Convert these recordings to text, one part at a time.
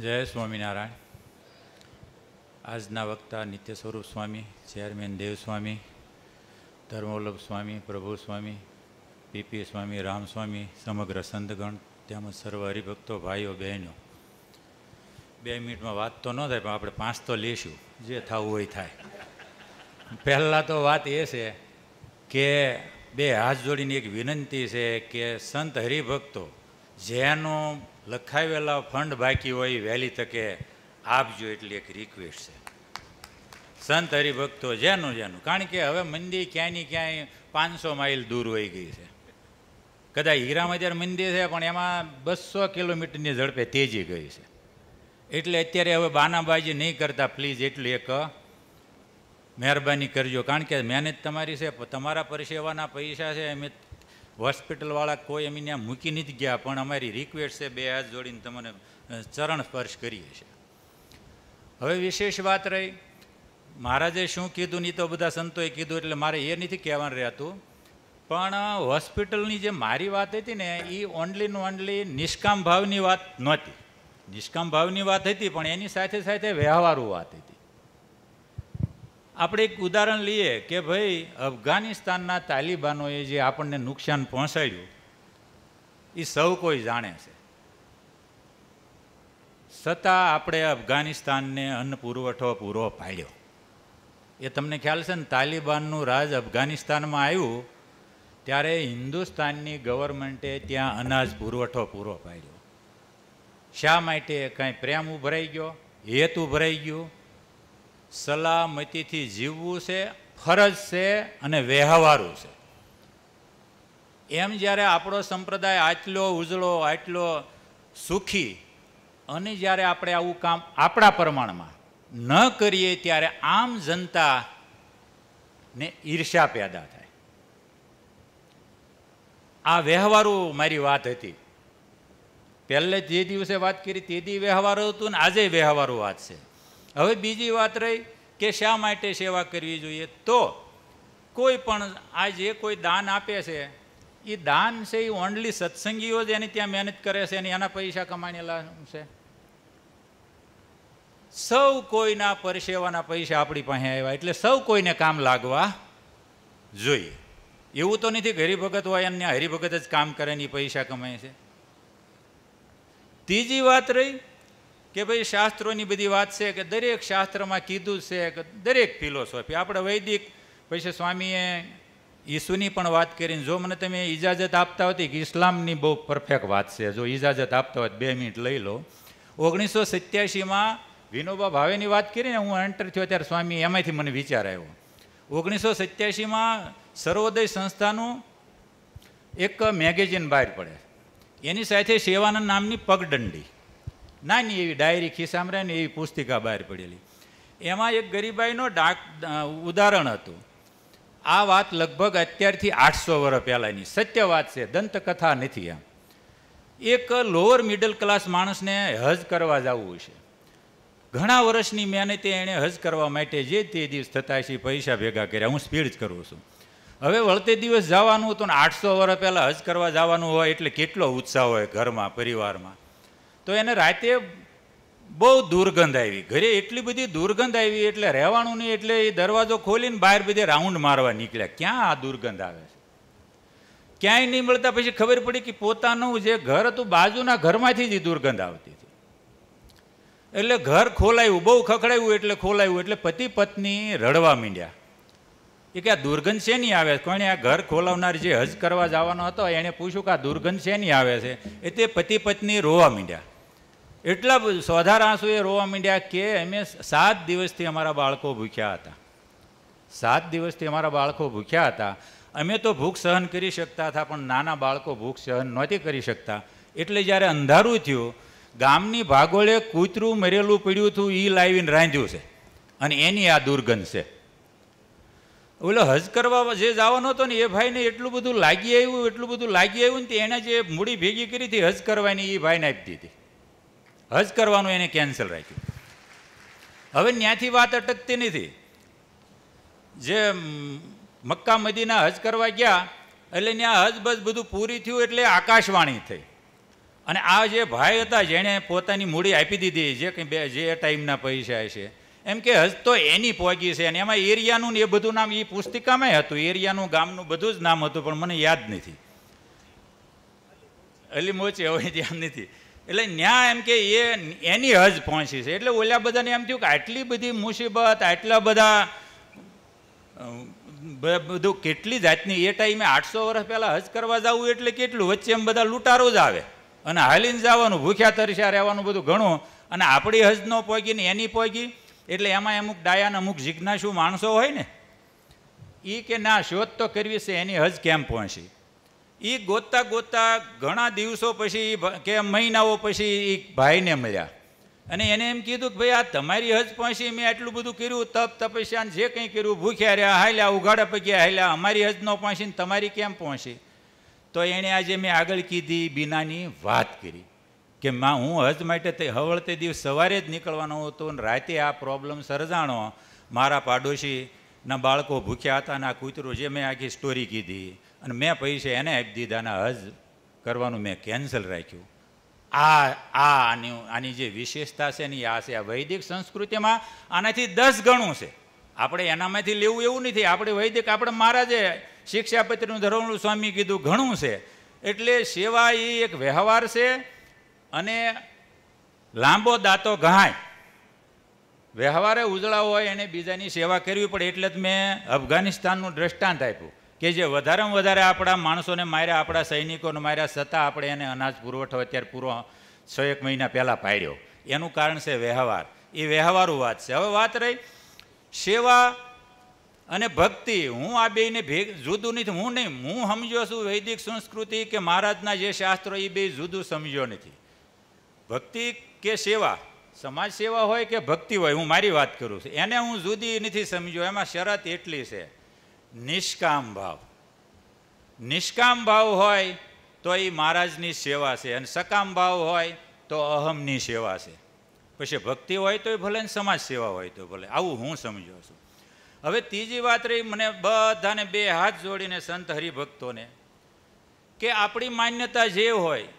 જય સ્વામિનારાયણ આજના વક્તા નિત્ય સ્વરૂપ સ્વામી ચેરમેન દેવસ્વામી ધર્મવલ્લભ સ્વામી પ્રભુ સ્વામી પીપી સ્વામી રામસ્વામી સમગ્ર સંતગણ તેમજ સર્વ હરિભક્તો ભાઈઓ બહેનો બે મિનિટમાં વાત તો ન થાય પણ આપણે પાંચ તો લઈશું જે થવું હોય થાય પહેલાં તો વાત એ છે કે બે હાથ જોડીને એક વિનંતી છે કે સંત હરિભક્તો જેનો લખાવેલા ફંડ બાકી હોય વહેલી તકે આપજો એટલી એક રિક્વેસ્ટ છે સંત હરિભક્તો જેનું જેનું કારણ કે હવે મંદિર ક્યાંયની ક્યાંય પાંચસો માઇલ દૂર હોઈ ગઈ છે કદાચ હીરામજાર મંદિર છે પણ એમાં બસો કિલોમીટરની ઝડપે તેજી ગઈ છે એટલે અત્યારે હવે બાનાબાજી નહીં કરતા પ્લીઝ એટલી એક મહેરબાની કરજો કારણ કે મહેનત તમારી છે તમારા પરસેવાના પૈસા છે અમે હોસ્પિટલવાળા કોઈ અમે ત્યાં મૂકી નથી ગયા પણ અમારી રિક્વેસ્ટ છે બે હાથ જોડીને તમને ચરણ સ્પર્શ કરીએ છીએ હવે વિશેષ વાત રહી મહારાજે શું કીધું નહીં તો બધા સંતોએ કીધું એટલે મારે એ નથી કહેવાનું રહેતું પણ હોસ્પિટલની જે મારી વાત હતી ને એ ઓનલી ને ઓનલી નિષ્કામ ભાવની વાત નહોતી નિષ્કામ ભાવની વાત હતી પણ એની સાથે સાથે વ્યવહારુ વાત હતી આપણે એક ઉદાહરણ લઈએ કે ભાઈ અફઘાનિસ્તાનના તાલિબાનોએ જે આપણને નુકસાન પહોંચાડ્યું એ સૌ કોઈ જાણે છે છતાં આપણે અફઘાનિસ્તાનને અન્ન પુરવઠો પૂરો પાડ્યો એ તમને ખ્યાલ છે ને તાલિબાનનું રાજ અફઘાનિસ્તાનમાં આવ્યું ત્યારે હિન્દુસ્તાનની ગવર્મેન્ટે ત્યાં અનાજ પુરવઠો પૂરો પાડ્યો શા માટે કાંઈ પ્રેમ ઉભરાઈ ગયો હેત ઉભરાઈ ગયું સલામતીથી જીવવું છે ફરજ છે અને વ્યવહારું છે એમ જ્યારે આપણો સંપ્રદાય આટલો ઉજળો આટલો સુખી અને જ્યારે આપણે આવું કામ આપણા પ્રમાણમાં ન કરીએ ત્યારે આમ જનતા ને ઈર્ષા પેદા થાય આ વ્યવહારુ મારી વાત હતી પહેલે જે દિવસે વાત કરી તે દી વ્યવહારો હતું ને આજે વ્યવહારો વાત છે હવે બીજી વાત રહી કે શા માટે સેવા કરવી જોઈએ તો કોઈ પણ આ જે કોઈ દાન આપે છે એ દાન છે એ ઓનલી સત્સંગીઓ જ એની ત્યાં મહેનત કરે છે અને એના પૈસા કમાણેલા છે સૌ કોઈના પરસેવાના પૈસા આપણી પાસે આવ્યા એટલે સૌ કોઈને કામ લાગવા જોઈએ એવું તો નથી હરિભગત હોય એમને હરિભગત જ કામ કરે ને પૈસા કમાય છે ત્રીજી વાત રહી કે ભાઈ શાસ્ત્રોની બધી વાત છે કે દરેક શાસ્ત્રમાં કીધું છે કે દરેક ફિલોસોફી આપણે વૈદિક પછી સ્વામીએ ઈસુની પણ વાત કરીને જો મને તમે ઇજાજત આપતા હતી કે ઇસ્લામની બહુ પરફેક્ટ વાત છે જો ઇજાજત આપતા હોય બે મિનિટ લઈ લો ઓગણીસો સત્યાસીમાં વિનોબા ભાવેની વાત કરીને હું એન્ટર થયો ત્યારે સ્વામી એમાંથી મને વિચાર આવ્યો ઓગણીસો સત્યાસીમાં સર્વોદય સંસ્થાનું એક મેગેઝિન બહાર પડે એની સાથે સેવાનંદ નામની પગડંડી નાની એવી ડાયરી ખિસ્સામાં ને એવી પુસ્તિકા બહાર પડેલી એમાં એક ગરીબાઈનો ડાક ઉદાહરણ હતું આ વાત લગભગ અત્યારથી આઠસો વર્ષ પહેલાંની સત્ય વાત છે દંતકથા નથી એમ એક લોઅર મિડલ ક્લાસ માણસને હજ કરવા જવું છે ઘણા વર્ષની મહેનતે એણે હજ કરવા માટે જે તે દિવસ થતા છે પૈસા ભેગા કર્યા હું સ્પીડ જ કરું છું હવે વળતે દિવસ જવાનું હતું ને આઠસો વર્ષ પહેલાં હજ કરવા જવાનું હોય એટલે કેટલો ઉત્સાહ હોય ઘરમાં પરિવારમાં તો એને રાતે બહુ દુર્ગંધ આવી ઘરે એટલી બધી દુર્ગંધ આવી એટલે રહેવાનું નહીં એટલે એ દરવાજો ખોલીને બહાર બધે રાઉન્ડ મારવા નીકળ્યા ક્યાં આ દુર્ગંધ આવે છે ક્યાંય નહીં મળતા પછી ખબર પડી કે પોતાનું જે ઘર હતું બાજુના ઘરમાંથી જ દુર્ગંધ આવતી હતી એટલે ઘર ખોલાયું બહુ ખખડાયું એટલે ખોલાયું એટલે પતિ પત્ની રડવા માંડ્યા એ કે આ દુર્ગંધ શેની આવે છે કોણે આ ઘર ખોલાવનાર જે હજ કરવા જવાનો હતો એણે પૂછ્યું કે આ દુર્ગંધ શેની આવે છે એ તે પતિ પત્ની રોવા માંડ્યા એટલા સોધાર આંસુએ રોવા માંડ્યા કે અમે સાત દિવસથી અમારા બાળકો ભૂખ્યા હતા સાત દિવસથી અમારા બાળકો ભૂખ્યા હતા અમે તો ભૂખ સહન કરી શકતા હતા પણ નાના બાળકો ભૂખ સહન નહોતી કરી શકતા એટલે જ્યારે અંધારું થયું ગામની ભાગોળે કૂતરું મરેલું પીડ્યું હતું એ લાવીને રાંધ્યું છે અને એની આ દુર્ગંધ છે ઓલો હજ કરવા જે જવાનો હતો ને એ ભાઈને એટલું બધું લાગી આવ્યું એટલું બધું લાગી આવ્યું ને એણે જે મૂડી ભેગી કરી હતી હજ કરવાની એ ભાઈને આપી દીધી હજ કરવાનું એને કેન્સલ રાખ્યું હવે ત્યાંથી વાત અટકતી નથી જે મક્કા મદીના હજ કરવા ગયા એટલે ત્યાં હજ બસ બધું પૂરી થયું એટલે આકાશવાણી થઈ અને આ જે ભાઈ હતા જેણે પોતાની મૂડી આપી દીધી જે કંઈ બે જે ટાઈમના પૈસા છે એમ કે હજ તો એની પહોંચી છે અને એમાં એરિયાનું ને એ બધું નામ એ પુસ્તિકામાં હતું એરિયાનું ગામનું બધું જ નામ હતું પણ મને યાદ નથી અલી મોચે હવે ધ્યાન નથી એટલે ન્યા એમ કે એ એની હજ પહોંચી છે એટલે ઓલા બધાને એમ થયું કે આટલી બધી મુસીબત આટલા બધા બધું કેટલી જાતની એ ટાઈમે આઠસો વર્ષ પહેલાં હજ કરવા જવું એટલે કેટલું વચ્ચે એમ બધા લૂંટારો જ આવે અને હાલીને જવાનું ભૂખ્યા તરસ્યા રહેવાનું બધું ઘણું અને આપણી હજ ન પહોંચી ને એની પોગી એટલે એમાં અમુક ડાયાને અમુક જિજ્ઞાસુ માણસો હોય ને એ કે ના શોધ તો કરવી છે એની હજ કેમ પહોંચી એ ગોતતા ગોતતા ઘણા દિવસો પછી કે મહિનાઓ પછી એ ભાઈને મળ્યા અને એને એમ કીધું કે ભાઈ આ તમારી હજ પહોંચી મેં આટલું બધું કર્યું તપ તપસ્યાને જે કંઈ કર્યું ભૂખ્યા રહ્યા હાલ્યા ઉઘાડા પગ્યા હાલ્યા અમારી હજ ન પહોંચીને તમારી કેમ પહોંચી તો એણે આજે મેં આગળ કીધી બીનાની વાત કરી કે માં હું હજ માટે તે હવળ તે દિવસ સવારે જ નીકળવાનો હતો અને રાતે આ પ્રોબ્લેમ સર્જાણો મારા પાડોશીના બાળકો ભૂખ્યા હતા અને આ કૂતરો જે મેં આખી સ્ટોરી કીધી અને મેં પૈસા એને આપી દીધાના હજ કરવાનું મેં કેન્સલ રાખ્યું આ આ આની આની જે વિશેષતા છે એની આ છે આ વૈદિક સંસ્કૃતિમાં આનાથી દસ ગણું છે આપણે એનામાંથી લેવું એવું નથી આપણે વૈદિક આપણે મહારાજે શિક્ષાપત્રીનું ધરવણું સ્વામી કીધું ઘણું છે એટલે સેવા એ એક વ્યવહાર છે અને લાંબો દાંતો ઘાય વ્યવહારે ઉજળા હોય એને બીજાની સેવા કરવી પડે એટલે જ મેં અફઘાનિસ્તાનનું દ્રષ્ટાંત આપ્યું કે જે વધારેમાં વધારે આપણા માણસોને માર્યા આપણા સૈનિકોને માર્યા છતાં આપણે એને અનાજ પુરવઠો અત્યારે પૂરો છ એક મહિના પહેલાં પાડ્યો એનું કારણ છે વ્યવહાર એ વ્યવહારું વાત છે હવે વાત રહી સેવા અને ભક્તિ હું આ બેને ભેગ જુદું નથી હું નહીં હું સમજ્યો છું વૈદિક સંસ્કૃતિ કે મહારાજના જે શાસ્ત્રો એ બે જુદું સમજ્યો નથી ભક્તિ કે સેવા સમાજ સેવા હોય કે ભક્તિ હોય હું મારી વાત કરું છું એને હું જુદી નથી સમજ્યો એમાં શરત એટલી છે નિષ્કામ ભાવ નિષ્કામ ભાવ હોય તો એ મહારાજની સેવા છે અને સકામ ભાવ હોય તો અહમની સેવા છે પછી ભક્તિ હોય તો એ ભલે ને સમાજ સેવા હોય તો ભલે આવું હું સમજો છું હવે ત્રીજી વાત રહી મને બધાને બે હાથ જોડીને સંત હરિભક્તોને કે આપણી માન્યતા જે હોય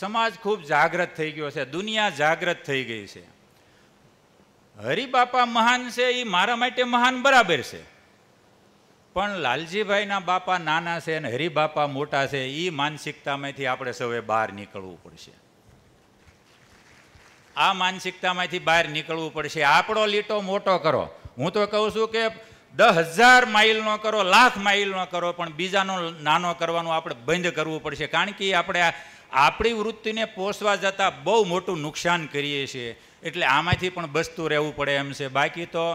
સમાજ ખૂબ જાગૃત થઈ ગયો છે દુનિયા જાગૃત થઈ ગઈ છે હરિબાપા મહાન છે એ મારા માટે મહાન બરાબર છે પણ લાલજીભાઈના બાપા નાના છે અને હરિબાપા મોટા છે એ માનસિકતામાંથી આપણે સૌએ બહાર નીકળવું પડશે આ માનસિકતામાંથી બહાર નીકળવું પડશે આપણો લીટો મોટો કરો હું તો કહું છું કે દસ હજાર માઇલનો કરો લાખ માઇલનો કરો પણ બીજાનો નાનો કરવાનું આપણે બંધ કરવું પડશે કારણ કે આપણે આપણી વૃત્તિને પોષવા જતાં બહુ મોટું નુકસાન કરીએ છીએ એટલે આમાંથી પણ બસતું રહેવું પડે એમ છે બાકી તો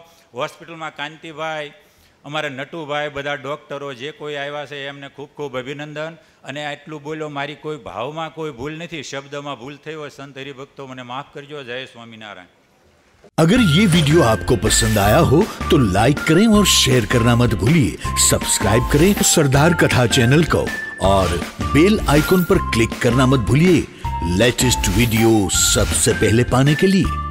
હોસ્પિટલમાં કાંતિભાઈ अमार અમારા નટુભાઈ બધા ડૉક્ટરો જે કોઈ આવ્યા છે એમને ખૂબ ખૂબ અભિનંદન અને આટલું બોલ્યો મારી કોઈ ભાવમાં કોઈ ભૂલ નથી શબ્દમાં ભૂલ થઈ હોય सत हरिभक्त मैंने माफ करजो जय स्वामीनारायण अगर ये वीडियो आपको पसंद आया हो तो लाइक करें और शेयर करना मत भूलिए सब्सक्राइब करें सरदार कथा चैनल को और बेल आइकॉन पर क्लिक करना मत भूलिए लेटेस्ट वीडियो सबसे पहले पाने के लिए